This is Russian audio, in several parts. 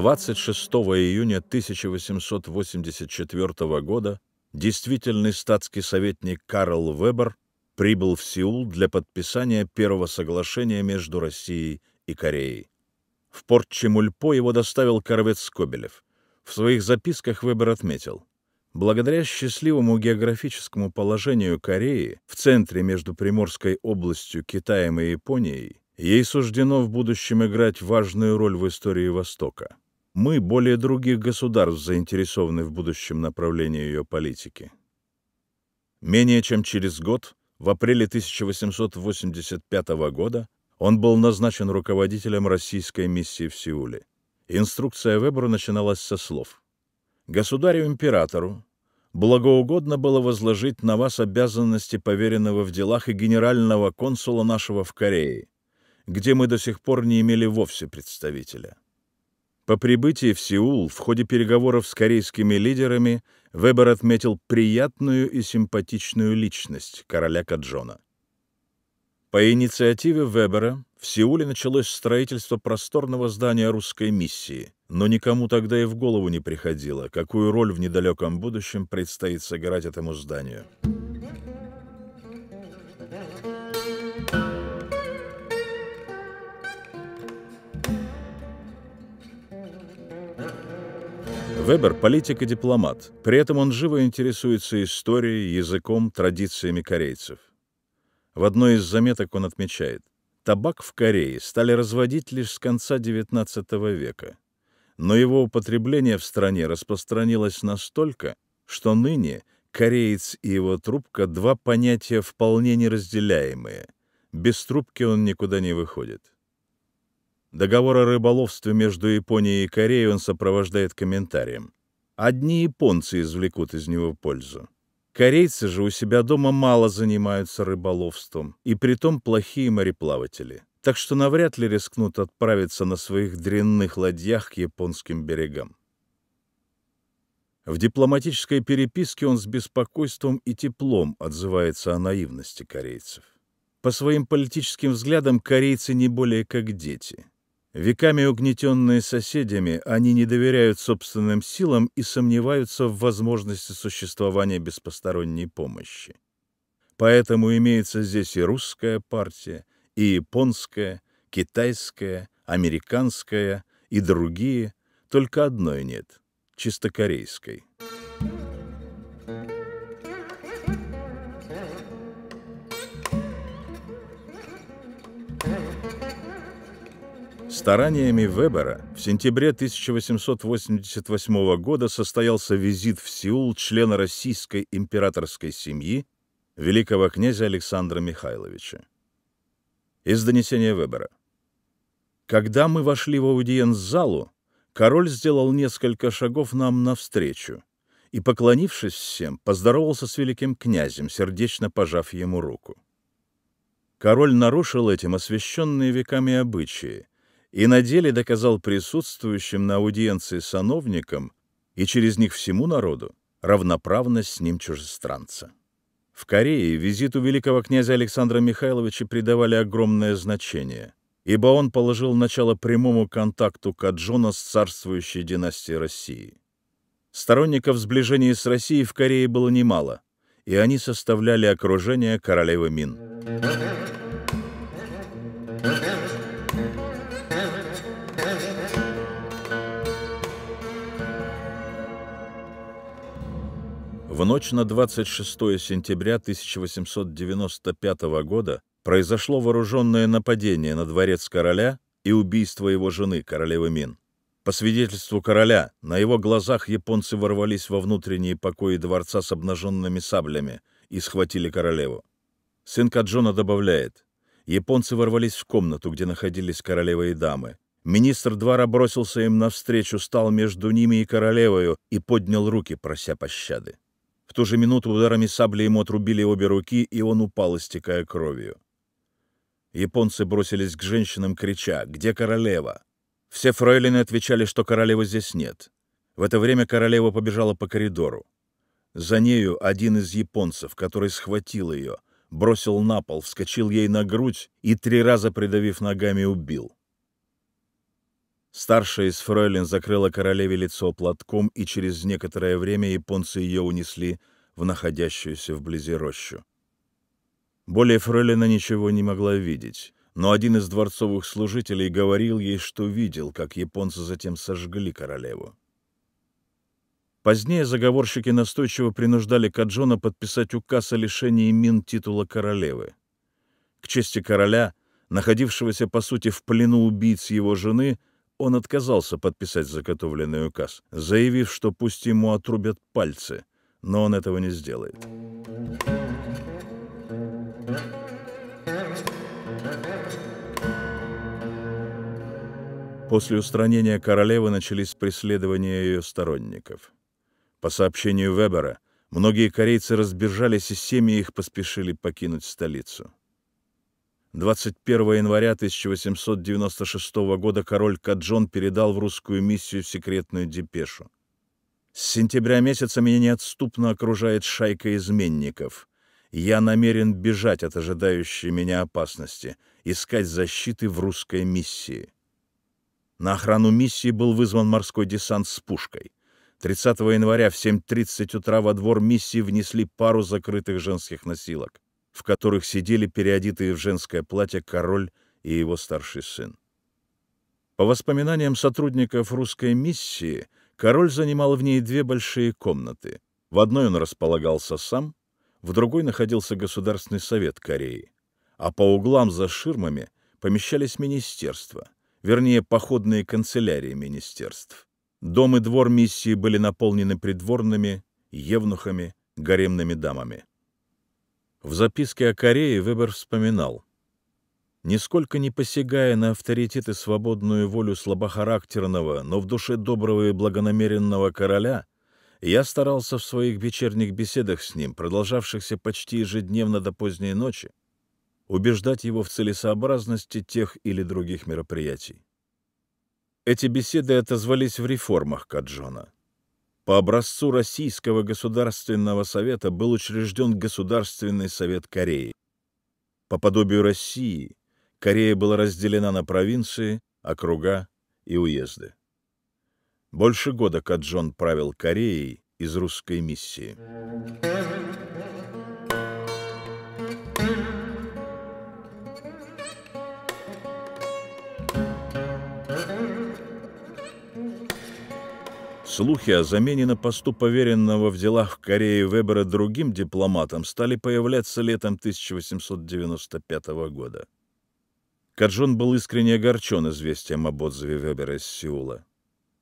26 июня 1884 года действительный статский советник Карл Вебер прибыл в Сеул для подписания первого соглашения между Россией и Кореей. В порт Чемульпо его доставил корвет Скобелев. В своих записках Вебер отметил, благодаря счастливому географическому положению Кореи в центре между Приморской областью, Китаем и Японией, ей суждено в будущем играть важную роль в истории Востока. Мы более других государств заинтересованы в будущем направлении ее политики. Менее чем через год, в апреле 1885 года, он был назначен руководителем российской миссии в Сеуле. Инструкция Веберу начиналась со слов «Государю-императору благоугодно было возложить на вас обязанности поверенного в делах и генерального консула нашего в Корее, где мы до сих пор не имели вовсе представителя. По прибытии в Сеул в ходе переговоров с корейскими лидерами Вебер отметил приятную и симпатичную личность короля Каджона. По инициативе Вебера в Сеуле началось строительство просторного здания русской миссии, но никому тогда и в голову не приходило, какую роль в недалеком будущем предстоит сыграть этому зданию. Вебер – политик и дипломат. При этом он живо интересуется историей, языком, традициями корейцев. В одной из заметок он отмечает, табак в Корее стали разводить лишь с конца XIX века, но его употребление в стране распространилось настолько, что ныне кореец и его трубка – два понятия вполне неразделяемые. Без трубки он никуда не выходит. Договор о рыболовстве между Японией и Кореей он сопровождает комментарием. Одни японцы извлекут из него пользу. Корейцы же у себя дома мало занимаются рыболовством, и притом плохие мореплаватели, так что навряд ли рискнут отправиться на своих дрянных ладьях к японским берегам. В дипломатической переписке он с беспокойством и теплом отзывается о наивности корейцев. По своим политическим взглядам корейцы не более как дети. Веками угнетенные соседями, они не доверяют собственным силам и сомневаются в возможности существования без посторонней помощи. Поэтому имеется здесь и русская партия, и японская, китайская, американская и другие, только одной нет — чисто корейской. Стараниями Вебера в сентябре 1888 года состоялся визит в Сеул члена российской императорской семьи великого князя Александра Михайловича. Из донесения Вебера. Когда мы вошли в аудиенц-залу, король сделал несколько шагов нам навстречу и, поклонившись всем, поздоровался с великим князем, сердечно пожав ему руку. Король нарушил этим освященные веками обычаи и на деле доказал присутствующим на аудиенции сановникам и через них всему народу равноправность с ним чужестранца. В Корее визиту великого князя Александра Михайловича придавали огромное значение, ибо он положил начало прямому контакту Каджона с царствующей династией России. Сторонников сближения с Россией в Корее было немало, и они составляли окружение королевы Мин. Thank you. В ночь на 26 сентября 1895 года произошло вооруженное нападение на дворец короля и убийство его жены, королевы Мин. По свидетельству короля, на его глазах японцы ворвались во внутренние покои дворца с обнаженными саблями и схватили королеву. Сын Каджона добавляет, японцы ворвались в комнату, где находились королева и дамы. Министр двора бросился им навстречу, стал между ними и королевою и поднял руки, прося пощады. В ту же минуту ударами сабли ему отрубили обе руки, и он упал, истекая кровью. Японцы бросились к женщинам, крича «Где королева?». Все фройлины отвечали, что королевы здесь нет. В это время королева побежала по коридору. За нею один из японцев, который схватил ее, бросил на пол, вскочил ей на грудь и, три раза придавив ногами, убил. Старшая из фройлен закрыла королеве лицо платком, и через некоторое время японцы ее унесли в находящуюся вблизи рощу. Более фройлена ничего не могла видеть, но один из дворцовых служителей говорил ей, что видел, как японцы затем сожгли королеву. Позднее заговорщики настойчиво принуждали Каджона подписать указ о лишении Мин титула королевы. К чести короля, находившегося по сути в плену убийц его жены, он отказался подписать заготовленный указ, заявив, что пусть ему отрубят пальцы, но он этого не сделает. После устранения королевы начались преследования ее сторонников. По сообщению Вебера, многие корейцы разбежались, и семьи их поспешили покинуть столицу. 21 января 1896 года король Каджон передал в русскую миссию секретную депешу. «С сентября месяца меня неотступно окружает шайка изменников. Я намерен бежать от ожидающей меня опасности, искать защиты в русской миссии». На охрану миссии был вызван морской десант с пушкой. 30 января в 7.30 утра во двор миссии внесли пару закрытых женских носилок в которых сидели переодетые в женское платье король и его старший сын. По воспоминаниям сотрудников русской миссии, король занимал в ней две большие комнаты. В одной он располагался сам, в другой находился Государственный совет Кореи, а по углам за ширмами помещались министерства, вернее, походные канцелярии министерств. Дом и двор миссии были наполнены придворными, евнухами, гаремными дамами. В записке о Корее Вебер вспоминал. Нисколько не посягая на авторитет и свободную волю слабохарактерного, но в душе доброго и благонамеренного короля, я старался в своих вечерних беседах с ним, продолжавшихся почти ежедневно до поздней ночи, убеждать его в целесообразности тех или других мероприятий. Эти беседы отозвались в реформах Каджона — по образцу Российского государственного совета был учрежден Государственный совет Кореи. По подобию России Корея была разделена на провинции, округа и уезды. Больше года Каджон правил Кореей из русской миссии. Слухи о замене на посту поверенного в делах в Корее Вебера другим дипломатом стали появляться летом 1895 года. Каджон был искренне огорчен известием об отзыве Вебера из Сеула.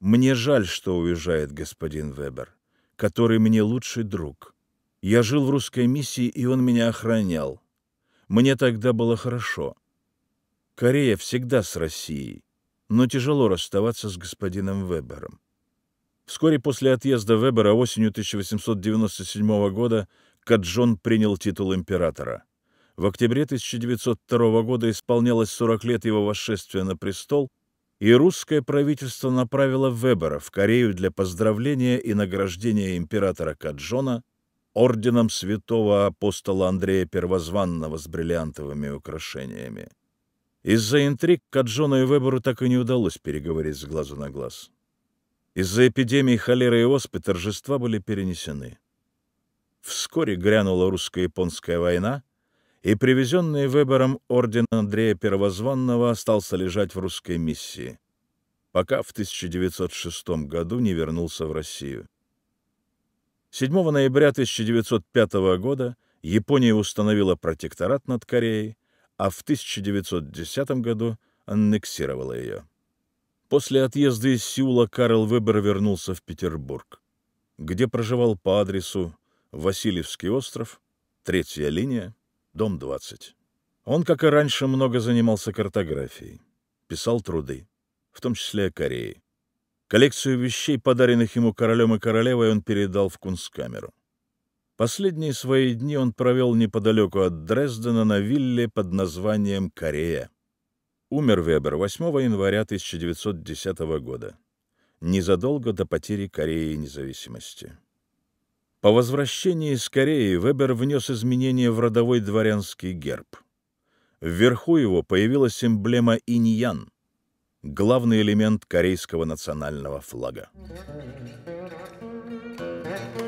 «Мне жаль, что уезжает господин Вебер, который мне лучший друг. Я жил в русской миссии, и он меня охранял. Мне тогда было хорошо. Корея всегда с Россией, но тяжело расставаться с господином Вебером. Вскоре после отъезда Вебера осенью 1897 года Каджон принял титул императора. В октябре 1902 года исполнялось 40 лет его восшествия на престол, и русское правительство направило Вебера в Корею для поздравления и награждения императора Каджона орденом святого апостола Андрея Первозванного с бриллиантовыми украшениями. Из-за интриг Каджону и Веберу так и не удалось переговорить с глазу на глаз. Из-за эпидемии холеры и оспы торжества были перенесены. Вскоре грянула русско-японская война, и привезенный выбором орден Андрея Первозванного остался лежать в русской миссии, пока в 1906 году не вернулся в Россию. 7 ноября 1905 года Япония установила протекторат над Кореей, а в 1910 году аннексировала ее. После отъезда из Сеула Карл Вебер вернулся в Петербург, где проживал по адресу Васильевский остров, третья линия, дом 20. Он, как и раньше, много занимался картографией, писал труды, в том числе о Корее. Коллекцию вещей, подаренных ему королем и королевой, он передал в кунсткамеру. Последние свои дни он провел неподалеку от Дрездена на вилле под названием «Корея». Умер Вебер 8 января 1910 года, незадолго до потери Кореи независимости. По возвращении из Кореи Вебер внес изменения в родовой дворянский герб. Вверху его появилась эмблема иньян, главный элемент корейского национального флага. Thank you.